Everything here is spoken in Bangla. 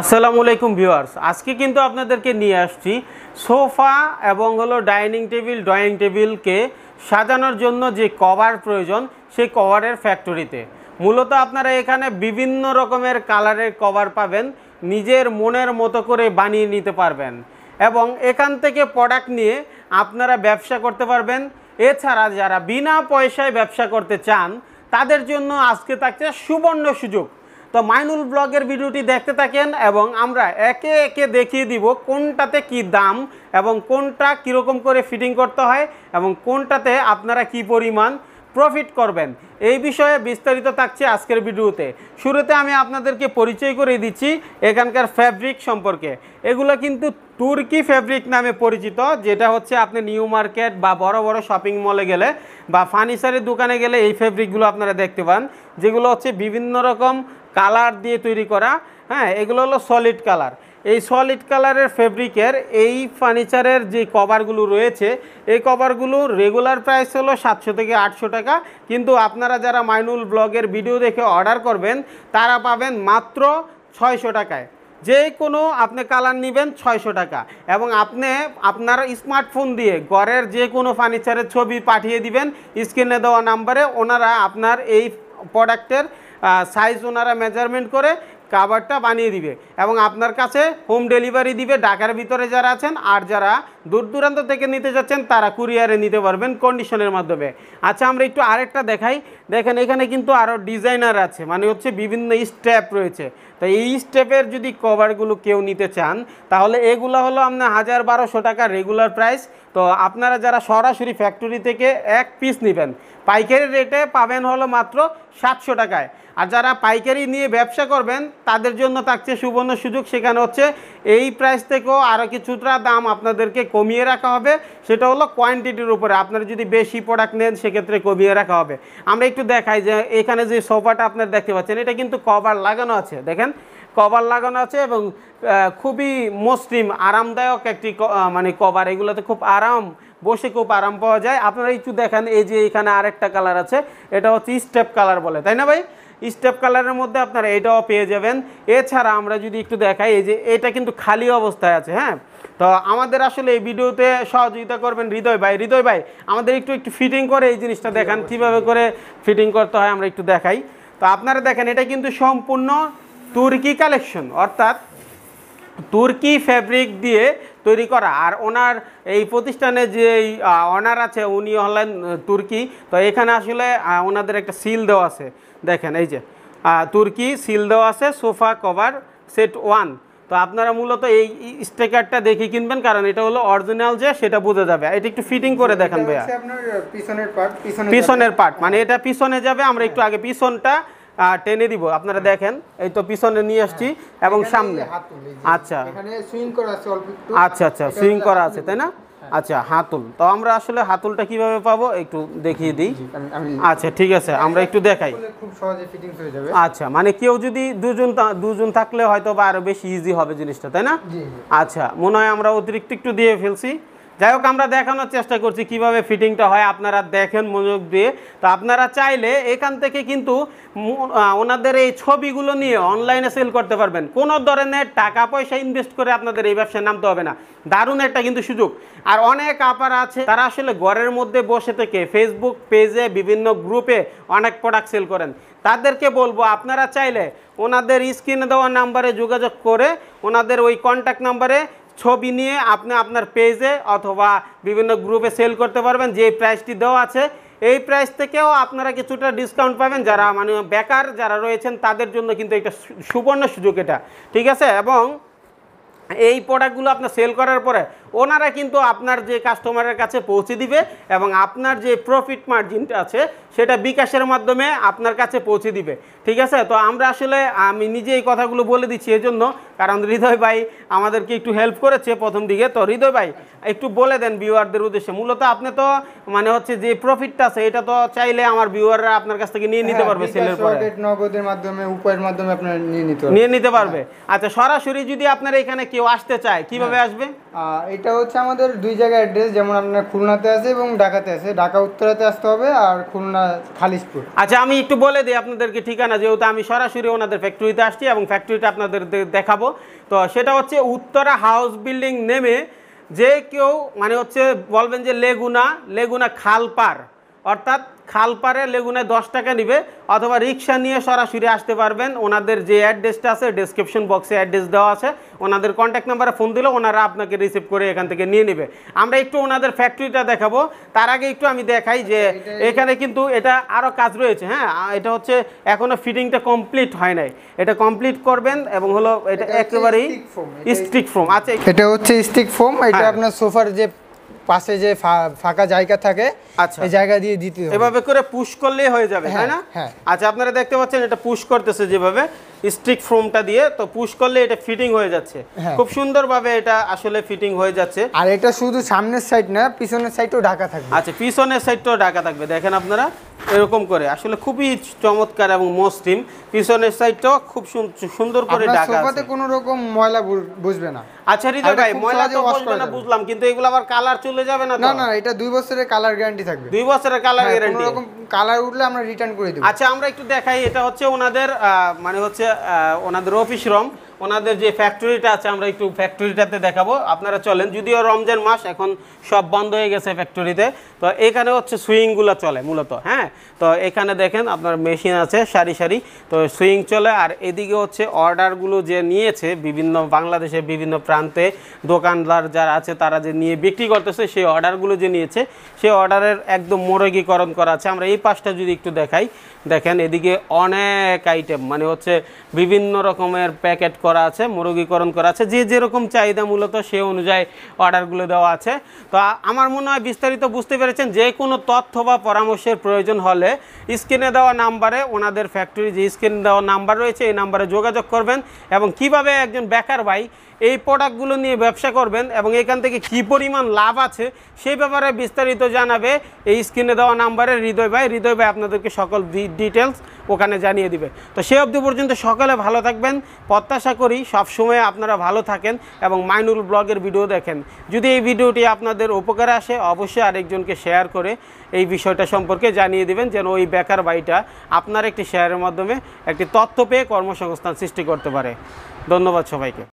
আসসালামু আলাইকুম ভিউয়ার্স আজকে কিন্তু আপনাদেরকে নিয়ে আসছি সোফা এবং হলো ডাইনিং টেবিল ড্রয়িং টেবিলকে সাজানোর জন্য যে কভার প্রয়োজন সেই কভারের ফ্যাক্টরিতে মূলত আপনারা এখানে বিভিন্ন রকমের কালারের কভার পাবেন নিজের মনের মতো করে বানিয়ে নিতে পারবেন এবং এখান থেকে প্রোডাক্ট নিয়ে আপনারা ব্যবসা করতে পারবেন এছাড়া যারা বিনা পয়সায় ব্যবসা করতে চান তাদের জন্য আজকে থাকছে সুবর্ণ সুযোগ তো মাইনুল ব্লগের ভিডিওটি দেখতে থাকেন এবং আমরা একে একে দেখিয়ে দিব কোনটাতে কি দাম এবং কোনটা কীরকম করে ফিটিং করতে হয় এবং কোনটাতে আপনারা কি পরিমাণ প্রফিট করবেন এই বিষয়ে বিস্তারিত থাকছে আজকের ভিডিওতে শুরুতে আমি আপনাদেরকে পরিচয় করে দিচ্ছি এখানকার ফ্যাব্রিক সম্পর্কে এগুলো কিন্তু তুর্কি ফ্যাব্রিক নামে পরিচিত যেটা হচ্ছে আপনি নিউ মার্কেট বা বড় বড় শপিং মলে গেলে বা ফার্নিচারের দোকানে গেলে এই ফ্যাব্রিকগুলো আপনারা দেখতে পান যেগুলো হচ্ছে বিভিন্ন রকম কালার দিয়ে তৈরি করা হ্যাঁ এগুলো হলো সলিড কালার এই সলিড কালারের ফেব্রিকের এই ফার্নিচারের যে কভারগুলো রয়েছে এই কভারগুলো রেগুলার প্রাইস হলো সাতশো থেকে আটশো টাকা কিন্তু আপনারা যারা মাইনুল ব্লগের ভিডিও দেখে অর্ডার করবেন তারা পাবেন মাত্র ছয়শো টাকায় যে কোনো আপনি কালার নেবেন ছয়শো টাকা এবং আপনি আপনার স্মার্টফোন দিয়ে ঘরের যে কোনো ফার্নিচারের ছবি পাঠিয়ে দিবেন স্ক্রিনে দেওয়া নাম্বারে ওনারা আপনার এই প্রোডাক্টের সাইজ ওনারা মেজারমেন্ট করে কাভারটা বানিয়ে দিবে এবং আপনার কাছে হোম ডেলিভারি দিবে ঢাকার ভিতরে যারা আছেন আর যারা দূর দূরান্ত থেকে নিতে যাচ্ছেন তারা কুরিয়ারে নিতে পারবেন কন্ডিশনের মাধ্যমে আচ্ছা আমরা একটু আরেকটা দেখাই দেখেন এখানে কিন্তু আরও ডিজাইনার আছে মানে হচ্ছে বিভিন্ন স্টেপ রয়েছে তো এই স্টেপের যদি কভারগুলো কেউ নিতে চান তাহলে এগুলো হলো আপনার হাজার বারোশো টাকা রেগুলার প্রাইস তো আপনারা যারা সরাসরি ফ্যাক্টরি থেকে এক পিস নেবেন পাইকারি রেটে পাবেন হলো মাত্র সাতশো টাকায় আর যারা পাইকারি নিয়ে ব্যবসা করবেন তাদের জন্য থাকছে সুবর্ণ সুযোগ সেখানে হচ্ছে এই প্রাইস থেকেও আরও কিছুটা দাম আপনাদেরকে কমিয়ে রাখা হবে সেটা হলো কোয়ান্টিটির উপরে আপনারা যদি বেশি প্রোডাক্ট নেন সেক্ষেত্রে কমিয়ে রাখা হবে আমরা একটু দেখাই যে এখানে যে সোফাটা আপনারা দেখতে পাচ্ছেন এটা কিন্তু কভার লাগানো আছে দেখেন কভার লাগানো আছে এবং খুবই মসৃণ আরামদায়ক একটি মানে কভার এগুলোতে খুব আরাম বসে খুব আরাম পাওয়া যায় আপনারা একটু দেখেন এই যে এখানে আরেকটা কালার আছে এটা হচ্ছে স্টেপ কালার বলে তাই না ভাই স্টেপ কালারের মধ্যে আপনারা এটাও পেয়ে যাবেন এছাড়া আমরা যদি একটু দেখাই এই যে এটা কিন্তু খালি অবস্থায় আছে হ্যাঁ তো আমাদের আসলে এই ভিডিওতে সহযোগিতা করবেন হৃদয় ভাই হৃদয় ভাই আমাদের একটু একটু ফিটিং করে এই জিনিসটা দেখান কীভাবে করে ফিটিং করতে হয় আমরা একটু দেখাই তো আপনারা দেখেন এটা কিন্তু সম্পূর্ণ তুর্কি কালেকশন অর্থাৎ তুর্কি ফ্যাব্রিক দিয়ে তৈরি করা আর ওনার এই প্রতিষ্ঠানে যে অনার আছে উনি হলেন তুর্কি তো এখানে আসলে ওনাদের একটা সিল দেওয়া আছে দেখেন এই যে তুর্কি সিল দেওয়া আছে সোফা কভার সেট ওয়ান তো আপনারা মূলত এই স্টিকারটা দেখে কিনবেন কারণ এটা হলো অরিজিনাল যে সেটা বোঝা যাবে এটা একটু ফিটিং করে দেখান ভাইয়া পিছনের পার্ট পিছনের পার্ট মানে হ্যাঁ। এটা পিছনে যাবে আমরা একটু আগে পিছনটা টেনে দিব আপনারা দেখেন এই তো পিছনে নিয়ে হ্যাঁ, আসছি এবং সামনে আচ্ছা।, আচ্ছা আচ্ছা আচ্ছা সুইং করা আছে তাই না হ্যাঁ। আচ্ছা হাতুল তো আমরা আসলে হাতুলটা কিভাবে পাবো একটু দেখিয়ে দিই আচ্ছা ঠিক আছে হ্যাঁ, আমরা একটু দেখাই আচ্ছা মানে কেউ যদি দুজন দুজন থাকলে হয়তো বা আরো বেশি ইজি হবে জিনিসটা তাই না আচ্ছা মনে হয় আমরা অতিরিক্ত একটু দিয়ে ফেলছি যাই হোক আমরা দেখানোর চেষ্টা করছি কিভাবে ফিটিংটা হয় আপনারা দেখেন মনোযোগ দিয়ে তো আপনারা চাইলে এখান থেকে কিন্তু ওনাদের এই ছবিগুলো নিয়ে অনলাইনে সেল করতে পারবেন কোনো ধরনের টাকা পয়সা ইনভেস্ট করে আপনাদের এই ব্যবসায় নামতে হবে না দারুণ একটা কিন্তু সুযোগ আর অনেক আপার আছে তারা আসলে ঘরের মধ্যে বসে থেকে ফেসবুক পেজে বিভিন্ন গ্রুপে অনেক প্রোডাক্ট সেল করেন তাদেরকে বলবো আপনারা চাইলে ওনাদের স্ক্রিনে দেওয়া নাম্বারে যোগাযোগ করে ওনাদের ওই কন্ট্যাক্ট নাম্বারে ছবি নিয়ে আপনি আপনার পেজে অথবা বিভিন্ন গ্রুপে সেল করতে পারবেন যে প্রাইসটি দেওয়া আছে এই প্রাইস থেকেও আপনারা কিছুটা ডিসকাউন্ট পাবেন যারা মানে বেকার যারা রয়েছেন তাদের জন্য কিন্তু এটা সুবর্ণ সুযোগ এটা ঠিক আছে এবং এই প্রোডাক্টগুলো আপনার সেল করার পরে ওনারা কিন্তু আপনার যে কাস্টমারের কাছে পৌঁছে দিবে এবং আপনার যে প্রফিট মার্জিনটা আছে সেটা বিকাশের মাধ্যমে আপনার কাছে পৌঁছে দিবে ঠিক আছে তো আমরা আসলে আমি নিজে এই কথাগুলো বলে দিচ্ছি এজন্য কারণ হৃদয় ভাই আমাদেরকে একটু হেল্প করেছে প্রথম দিকে তো হৃদয় ভাই একটু বলে দেন ভিউয়ারদের উদ্দেশ্যে মূলত আপনি তো মানে হচ্ছে যে প্রফিটটা আছে এটা তো চাইলে আমার ভিউয়াররা আপনার কাছ থেকে নিয়ে নিতে হ্যাঁ, পারবে সেলের পরে নগদের মাধ্যমে উপায়ের মাধ্যমে আপনার নিয়ে নিতে নিয়ে নিতে পারবে আচ্ছা সরাসরি যদি আপনার এখানে কেউ আসতে চায় কিভাবে হ্যাঁ। আসবে এটা হচ্ছে আমাদের দুই জায়গায় অ্যাড্রেস যেমন আপনার খুলনাতে আছে এবং ঢাকাতে আছে ঢাকা উত্তরাতে আসতে হবে আর খুলনা খালিশপুর আচ্ছা আমি একটু বলে দিই আপনাদেরকে ঠিকানা যেহেতু আমি সরাসরি ওনাদের ফ্যাক্টরিতে আসছি এবং ফ্যাক্টরিটা আপনাদের দেখাবো তো সেটা হচ্ছে উত্তরা হাউস বিল্ডিং নেমে যে কেউ মানে হচ্ছে বলবেন যে লেগুনা লেগুনা খালপাড় অর্থাৎ খালপাড়ে লেগুনে দশ টাকা নিবে অথবা রিক্সা নিয়ে সরাসরি আসতে পারবেন ওনাদের যে অ্যাড্রেসটা আছে ডিসক্রিপশন বক্সে অ্যাড্রেস দেওয়া আছে ওনাদের কন্ট্যাক্ট নাম্বারে ফোন দিলে ওনারা আপনাকে রিসিভ করে এখান থেকে নিয়ে নেবে আমরা একটু ওনাদের ফ্যাক্টরিটা দেখাবো তার আগে একটু আমি দেখাই যে আচ্ছা, এখানে কিন্তু এটা আরও কাজ রয়েছে হ্যাঁ এটা হচ্ছে এখনও ফিটিংটা কমপ্লিট হয় নাই এটা কমপ্লিট করবেন এবং হলো এটা একেবারেই স্টিক ফোম আচ্ছা এটা হচ্ছে স্টিক ফোম এটা হ্যাঁ। আপনার সোফার যে পাশে যে ফাঁকা জায়গা থাকে আচ্ছা এই জায়গা দিয়ে দিতে এভাবে করে পুশ করলেই হয়ে যাবে তাই হ্যাঁ, না হ্যাঁ। আচ্ছা আপনারা দেখতে পাচ্ছেন এটা পুশ করতেছে যেভাবে স্টিক ফোমটা দিয়ে তো পুশ করলে এটা ফিটিং হয়ে যাচ্ছে হ্যাঁ। খুব সুন্দরভাবে এটা আসলে ফিটিং হয়ে যাচ্ছে আর এটা শুধু সামনের সাইড না পিছনের সাইডও ঢাকা থাকবে আচ্ছা পিছনের সাইডটাও ঢাকা থাকবে দেখেন আপনারা এরকম করে আসলে খুবই চমৎকার এবং মসৃণ পিছনের সাইডটাও খুব সুন্দর করে ঢাকা আছে কোনো রকম ময়লা বুঝবে না আচ্ছা হৃদয় ভাই ময়লা তো বুঝবে না বুঝলাম কিন্তু এগুলো আবার কালার চলে যাবে না না না এটা দুই বছরের কালার গ্যারান্টি থাকবে দুই বছরের কালার গ্যারান্টি কোনো রকম কালার উঠলে আমরা রিটার্ন করে দেব আচ্ছা আমরা একটু দেখাই এটা হচ্ছে ওনাদের মানে হচ্ছে ওনাদের অফিস রুম ওনাদের যে ফ্যাক্টরিটা আছে আমরা একটু ফ্যাক্টরিটাতে দেখাবো আপনারা চলেন যদিও রমজান মাস এখন সব বন্ধ হয়ে গেছে ফ্যাক্টরিতে তো এখানে হচ্ছে সুইংগুলো চলে মূলত হ্যাঁ তো এখানে দেখেন আপনার মেশিন আছে সারি সারি তো সুইং চলে আর এদিকে হচ্ছে অর্ডারগুলো যে নিয়েছে বিভিন্ন বাংলাদেশের বিভিন্ন প্রান্তে দোকানদার যারা আছে তারা যে নিয়ে বিক্রি করতেছে সেই অর্ডারগুলো যে নিয়েছে সেই অর্ডারের একদম মোরগীকরণ করা আছে আমরা এই পাশটা যদি একটু দেখাই দেখেন এদিকে অনেক আইটেম মানে হচ্ছে বিভিন্ন রকমের প্যাকেট করা করা আছে মুরগীকরণ করা আছে যে যেরকম চাহিদা মূলত সে অনুযায়ী অর্ডারগুলো দেওয়া আছে তো আমার মনে হয় বিস্তারিত বুঝতে পেরেছেন যে কোনো তথ্য বা পরামর্শের প্রয়োজন হলে স্ক্রিনে দেওয়া নাম্বারে ওনাদের ফ্যাক্টরি যে স্ক্রিনে দেওয়া নাম্বার রয়েছে এই নাম্বারে যোগাযোগ করবেন এবং কিভাবে একজন বেকার ভাই এই প্রোডাক্টগুলো নিয়ে ব্যবসা করবেন এবং এখান থেকে কি পরিমাণ লাভ আছে সেই ব্যাপারে বিস্তারিত জানাবে এই স্ক্রিনে দেওয়া নাম্বারে হৃদয় ভাই হৃদয় ভাই আপনাদেরকে সকল ডিটেলস ওখানে জানিয়ে দিবে তো সে অবধি পর্যন্ত সকালে ভালো থাকবেন প্রত্যাশা করি সবসময় আপনারা ভালো থাকেন এবং মাইনুল ব্লগের ভিডিও দেখেন যদি এই ভিডিওটি আপনাদের উপকারে আসে অবশ্যই আরেকজনকে শেয়ার করে এই বিষয়টা সম্পর্কে জানিয়ে দিবেন যেন ওই বেকার বাড়িটা আপনার একটি শেয়ারের মাধ্যমে একটি তথ্য পেয়ে কর্মসংস্থান সৃষ্টি করতে পারে ধন্যবাদ সবাইকে